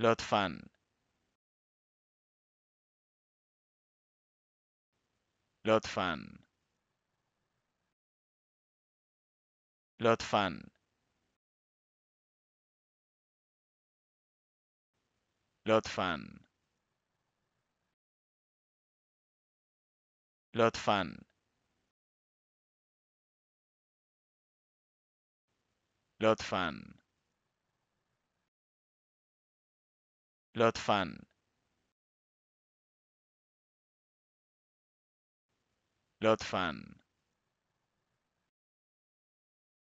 لطفا لطفا لطفا لطفا لطفا لطفا لطفا لطفا